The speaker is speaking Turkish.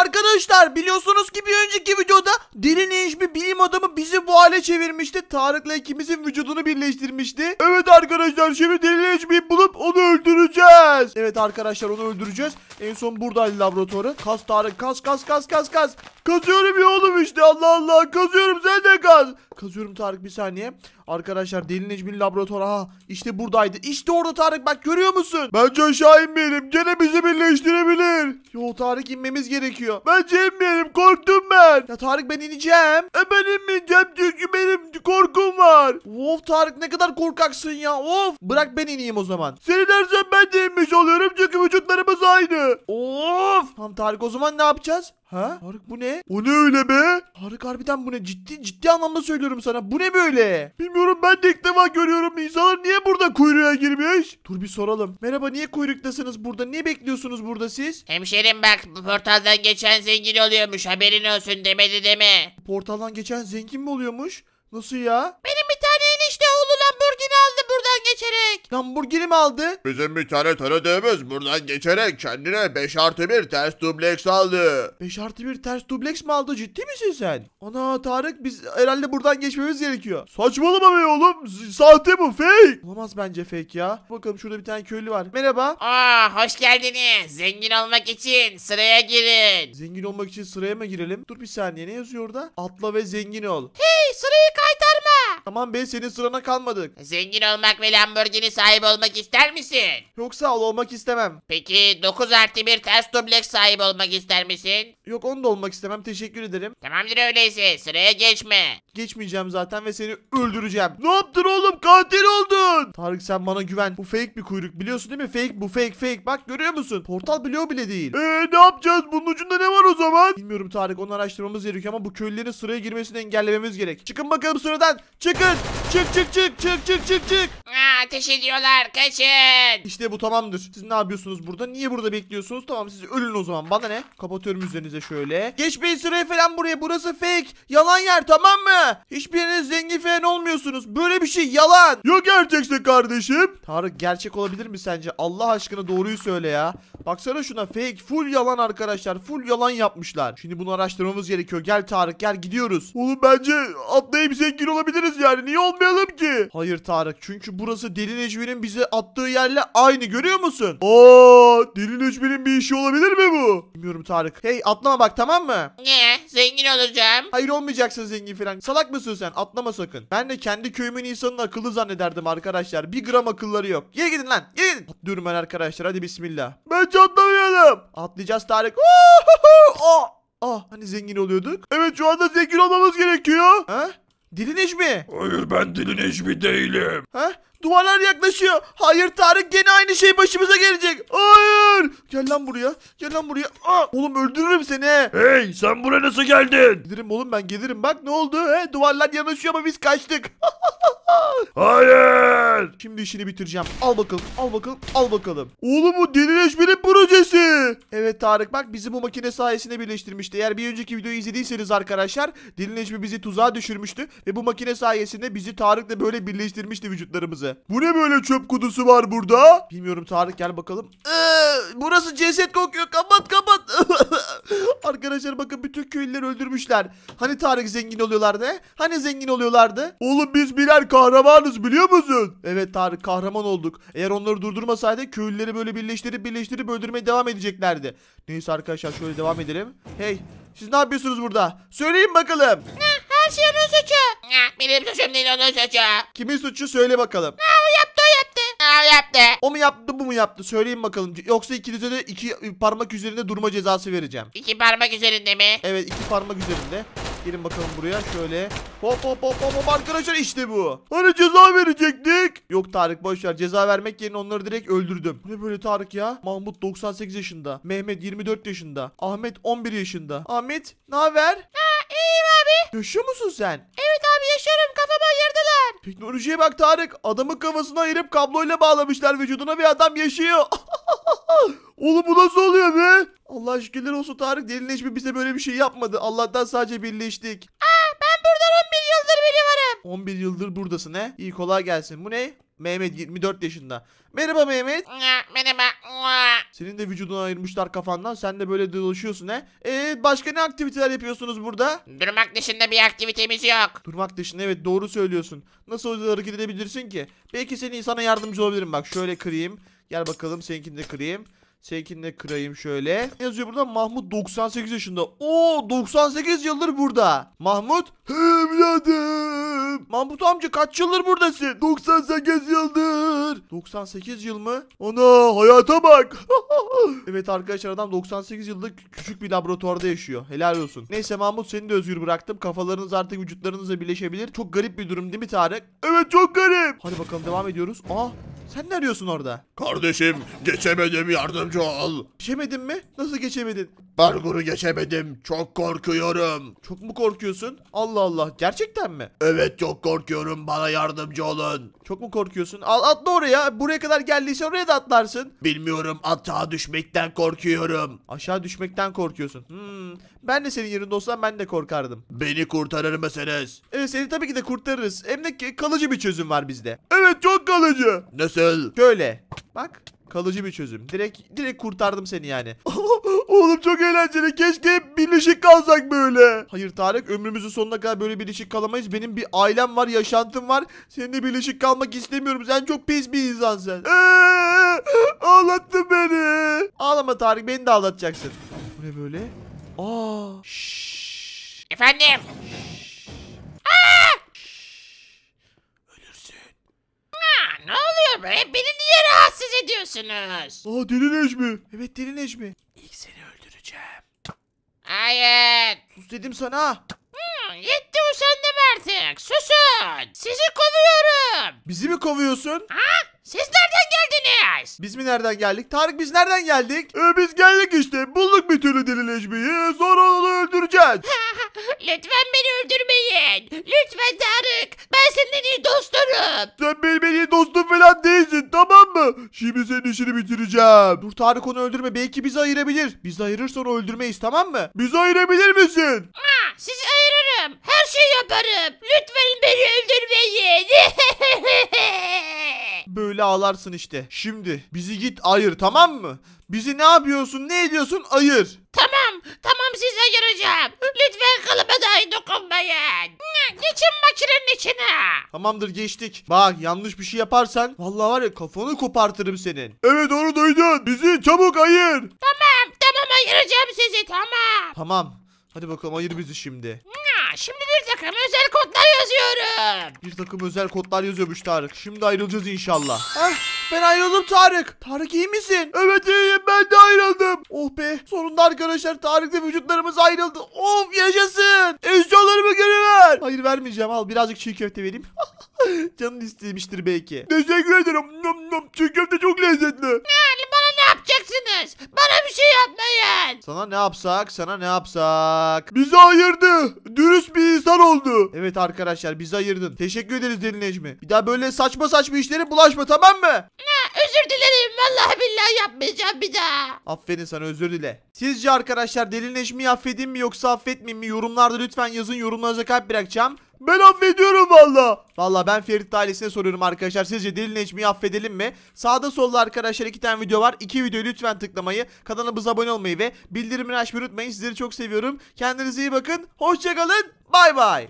Arkadaşlar biliyorsunuz ki bir önceki videoda derin inmiş bir bilim adamı bizi bu hale çevirmişti. Tarık'la ikimizin vücudunu birleştirmişti. Evet arkadaşlar şimdi derin inmiş bulup onu öldüreceğiz. Evet arkadaşlar onu öldüreceğiz. En son buradaydı laboratuvarı. Kas Tarık kas kas kas kas kas. Kazıyorum ya oğlum işte Allah Allah kazıyorum sen de kaz. Kazıyorum Tarık bir saniye. Arkadaşlar Deli Necmi'nin laboratuvarı ha işte buradaydı. İşte orada Tarık bak görüyor musun? Bence aşağı inmeyelim gene bizi birleştirebilir. Yo Tarık inmemiz gerekiyor. Bence inmeyelim korktum ben. Ya Tarık ben ineceğim. E ben inmeyeceğim çünkü benim korkum var. Of Tarık ne kadar korkaksın ya of. Bırak ben ineyim o zaman. Seni dersen ben de inmiş oluyorum çünkü vücutlarımız aynı. Of. Tam Tarık o zaman ne yapacağız? Ha? Tarık bu ne? O ne öyle be? Tarık harbiden bu ne? Ciddi ciddi anlamda söylüyorum sana. Bu ne böyle? Bilmiyorum ben de ilk defa görüyorum. İnsanlar niye burada kuyruğa girmiş? Dur bir soralım. Merhaba niye kuyruktasınız burada? Niye bekliyorsunuz burada siz? Hemşerim bak bu portaldan geçen zengin oluyormuş. Haberin olsun demedi deme. Portaldan geçen zengin mi oluyormuş? Nasıl ya? Benim bir Lamborghini mi aldı? Bizim bir tane tanıdığımız buradan geçerek kendine 5 artı 1 ters dublex aldı. 5 artı 1 ters dublex mi aldı? Ciddi misin sen? Ana Tarık biz herhalde buradan geçmemiz gerekiyor. Saçmalama be oğlum. Sahte bu fake. Olamaz bence fake ya. Bakalım şurada bir tane köylü var. Merhaba. Aa hoş geldiniz. Zengin olmak için sıraya girin. Zengin olmak için sıraya mı girelim? Dur bir saniye ne yazıyor orada? Atla ve zengin ol. Hey sırayı kaydı. Aman be senin sırana kalmadık. Zengin olmak ve Lamborghini sahibi olmak ister misin? Yoksa sağ ol olmak istemem. Peki 9 artı 1 ters dubleks sahibi olmak ister misin? Yok onu da olmak istemem teşekkür ederim. Tamamdır öyleyse sıraya geçme. Geçmeyeceğim zaten ve seni öldüreceğim. Ne yaptın oğlum katil oldun. Tarık sen bana güven. Bu fake bir kuyruk biliyorsun değil mi? Fake bu fake fake. Bak görüyor musun? Portal biliyor bile değil. Eee ne yapacağız? Bunun ucunda ne var o zaman? Bilmiyorum Tarık onu araştırmamız gerekiyor ama bu köylülerin sıraya girmesini engellememiz gerek. Çıkın bakalım sıradan. Çıkın çık çık çık çık çık çık çık. Aa, ateş ediyorlar kaçın. İşte bu tamamdır. Siz ne yapıyorsunuz burada? Niye burada bekliyorsunuz? Tamam siz ölün o zaman. Bana ne? Kapatıyorum üzerinize şöyle. Geçmeyin sıraya falan buraya. Burası fake. Yalan yer tamam mı? Hiçbiriniz zengin falan olmuyorsunuz. Böyle bir şey yalan. Ya gerçekse kardeşim? Tarık gerçek olabilir mi sence? Allah aşkına doğruyu söyle ya. Baksana şuna fake. Full yalan arkadaşlar. Full yalan yapmışlar. Şimdi bunu araştırmamız gerekiyor. Gel Tarık gel gidiyoruz. Oğlum bence atlayıp zengin olabiliriz yani. Niye olmuyor? yapmayalım ki. Hayır Tarık çünkü burası Deli Necmi'nin bize attığı yerle aynı görüyor musun? Oo Deli Necmi'nin bir işi olabilir mi bu? Bilmiyorum Tarık. Hey atlama bak tamam mı? Ne? Zengin olacağım. Hayır olmayacaksın zengin falan. Salak mısın sen? Atlama sakın. Ben de kendi köyümün insanını akıllı zannederdim arkadaşlar. Bir gram akılları yok. Geri gidin lan. Geri gidin. Atlıyorum ben arkadaşlar. Hadi bismillah. Ben atlamayalım. Atlayacağız Tarık. Oh! Ah hani zengin oluyorduk. Evet şu anda zengin olmamız gerekiyor. Ha? Dili Necmi. Hayır ben Dili Necmi değilim. Ha? Duvarlar yaklaşıyor. Hayır Tarık gene aynı şey başımıza gelecek. Hayır. Gel lan buraya. Gel lan buraya. Aa, oğlum öldürürüm seni. Hey sen buraya nasıl geldin? Gelirim oğlum ben gelirim. Bak ne oldu? He? Duvarlar yanaşıyor ama biz kaçtık. Hayır. Şimdi işini bitireceğim. Al bakalım. Al bakalım. Al bakalım. Oğlum bu delileşmenin projesi. Evet Tarık bak bizi bu makine sayesinde birleştirmişti. Eğer bir önceki videoyu izlediyseniz arkadaşlar delileşme bizi tuzağa düşürmüştü ve bu makine sayesinde bizi Tarık'la böyle birleştirmişti vücutlarımızı. Bu ne böyle çöp kutusu var burada? Bilmiyorum Tarık gel bakalım. Ee, burası ceset kokuyor. Kapat kapat. arkadaşlar bakın bütün köylüler öldürmüşler. Hani Tarık zengin oluyorlardı? He? Hani zengin oluyorlardı? Oğlum biz birer kahramanız biliyor musun? Evet Tarık kahraman olduk. Eğer onları durdurmasaydık köylüleri böyle birleştirip birleştirip öldürmeye devam edeceklerdi. Neyse arkadaşlar şöyle devam edelim. Hey siz ne yapıyorsunuz burada? Söyleyin bakalım. Ne? Her şey onun suçu. Ne? Benim suçum değil onun suçu. Kimin suçu söyle bakalım. Ne o yaptı o yaptı. Ne o yaptı. O mu yaptı bu mu yaptı söyleyin bakalım. Yoksa ikinize de iki parmak üzerinde durma cezası vereceğim. İki parmak üzerinde mi? Evet iki parmak üzerinde. Gelin bakalım buraya şöyle. Hop hop hop hop arkadaşlar işte bu. Hani ceza verecektik. Yok Tarık boşver ceza vermek yerine onları direkt öldürdüm. Ne böyle Tarık ya? Mahmut 98 yaşında. Mehmet 24 yaşında. Ahmet 11 yaşında. Ahmet ne haber? İyiyim abi. Yaşıyor musun sen? Evet abi yaşıyorum kafama ayırdılar. Teknolojiye bak Tarık. Adamın kafasına ayırıp kabloyla bağlamışlar vücuduna ve adam yaşıyor. Oğlum bu nasıl oluyor be? Allah şükürler olsun Tarık Delinin hiçbir bize böyle bir şey yapmadı. Allah'tan sadece birleştik. Aa ben burada 11 yıldır biri varım. 11 yıldır buradasın he. İyi kolay gelsin. Bu ne? Mehmet 24 yaşında. Merhaba Mehmet. Merhaba. Senin de vücudunu ayırmışlar kafandan. Sen de böyle dolaşıyorsun he. Ee, başka ne aktiviteler yapıyorsunuz burada? Durmak dışında bir aktivitemiz yok. Durmak dışında evet doğru söylüyorsun. Nasıl öyle hareket edebilirsin ki? Belki seni insana yardımcı olabilirim. Bak şöyle kırayım. Gel bakalım seninkini de kırayım. Seninkini de kırayım şöyle. Yazıyor burada Mahmut 98 yaşında. Oo 98 yıldır burada. Mahmut. Evladım. Mahmut amca kaç yıldır buradasın? 98 yıldır. 98 yıl mı? Ana hayata bak. evet arkadaşlar adam 98 yıllık küçük bir laboratuvarda yaşıyor. Helal olsun. Neyse Mahmut seni de özgür bıraktım. Kafalarınız artık vücutlarınızla birleşebilir. Çok garip bir durum değil mi Tarık? Evet çok garip. Hadi bakalım devam ediyoruz. Aa ah! Sen ne arıyorsun orada? Kardeşim geçemedim yardımcı ol. Geçemedin mi? Nasıl geçemedin? Parkuru geçemedim. Çok korkuyorum. Çok mu korkuyorsun? Allah Allah. Gerçekten mi? Evet çok korkuyorum. Bana yardımcı olun. Çok mu korkuyorsun? Al atla oraya. Buraya kadar geldiyse oraya da atlarsın. Bilmiyorum. Aşağı düşmekten korkuyorum. Aşağı düşmekten korkuyorsun. Hmm. Ben de senin yerinde olsam ben de korkardım. Beni kurtarır mısınız? Evet seni tabii ki de kurtarırız. Hem de kalıcı bir çözüm var bizde. Evet çok kalıcı. Nasıl? Şöyle. Bak kalıcı bir çözüm. Direkt direkt kurtardım seni yani. Oğlum çok eğlenceli. Keşke hep birleşik kalsak böyle. Hayır Tarık ömrümüzün sonuna kadar böyle birleşik kalamayız. Benim bir ailem var, yaşantım var. Seninle birleşik kalmak istemiyorum. Sen çok pis bir insansın. Ee, ağlattın beni. Ağlama Tarık beni de ağlatacaksın. Bu ne böyle? Aa. Şşş. Efendim. ne oluyor be? Beni niye rahatsız ediyorsunuz? Aa deli Necmi. Evet deli Necmi. İlk seni öldüreceğim. Hayır. Sus dedim sana. Hmm, yetti usandım artık. Susun. Sizi kovuyorum. Bizi mi kovuyorsun? Ha? Siz nereden guys. Biz mi nereden geldik? Tarık biz nereden geldik? Ee, biz geldik işte. Bulduk bir türlü delileşmeyi. Sonra onu öldüreceğiz. Lütfen beni öldürmeyin. Lütfen Tarık. Ben senin iyi dostunum. Sen benim en iyi dostum falan değilsin tamam mı? Şimdi senin işini bitireceğim. Dur Tarık onu öldürme. Belki bizi ayırabilir. Bizi ayırırsa onu öldürmeyiz tamam mı? Bizi ayırabilir misin? Aa, sizi ayırırım. Her şeyi yaparım. Lütfen beni öldürmeyin. Böyle ağlarsın işte. Şimdi bizi git ayır tamam mı? Bizi ne yapıyorsun ne ediyorsun ayır. Tamam, tamam size ayıracağım. Lütfen kılıma dahi dokunmayın. Geçin makinenin içine. Tamamdır geçtik. Bak yanlış bir şey yaparsan vallahi var ya kafanı kopartırım senin. Evet onu duydun. Bizi çabuk ayır. Tamam, tamam ayıracağım sizi tamam. Tamam. Hadi bakalım ayır bizi şimdi şimdi bir takım özel kodlar yazıyorum. Bir takım özel kodlar yazıyormuş Tarık. Şimdi ayrılacağız inşallah. Ah, ben ayrıldım Tarık. Tarık iyi misin? Evet iyiyim ben de ayrıldım. Oh be sonunda arkadaşlar Tarık'la vücutlarımız ayrıldı. Of yaşasın. Eşyalarımı geri ver. Hayır vermeyeceğim al birazcık çiğ köfte vereyim. Canın istemiştir belki. Teşekkür ederim. Nom nom. Çiğ köfte çok lezzetli. Galiba yapacaksınız? Bana bir şey yapmayın. Sana ne yapsak? Sana ne yapsak? Bizi ayırdı. Dürüst bir insan oldu. Evet arkadaşlar bizi ayırdın. Teşekkür ederiz Deli Necmi. Bir daha böyle saçma saçma işlere bulaşma tamam mı? Ne? özür dilerim. Vallahi billahi yapmayacağım bir daha. Aferin sana özür dile. Sizce arkadaşlar Deli Necmi'yi affedeyim mi yoksa affetmeyeyim mi? Yorumlarda lütfen yazın. Yorumlarınıza kalp bırakacağım. Ben affediyorum valla. Valla ben Ferit ailesine soruyorum arkadaşlar. Sizce Deli Necmi'yi affedelim mi? Sağda solda arkadaşlar iki tane video var. İki videoyu lütfen tıklamayı, kanalımıza abone olmayı ve bildirimleri açmayı unutmayın. Sizleri çok seviyorum. Kendinize iyi bakın. Hoşçakalın. Bay bay.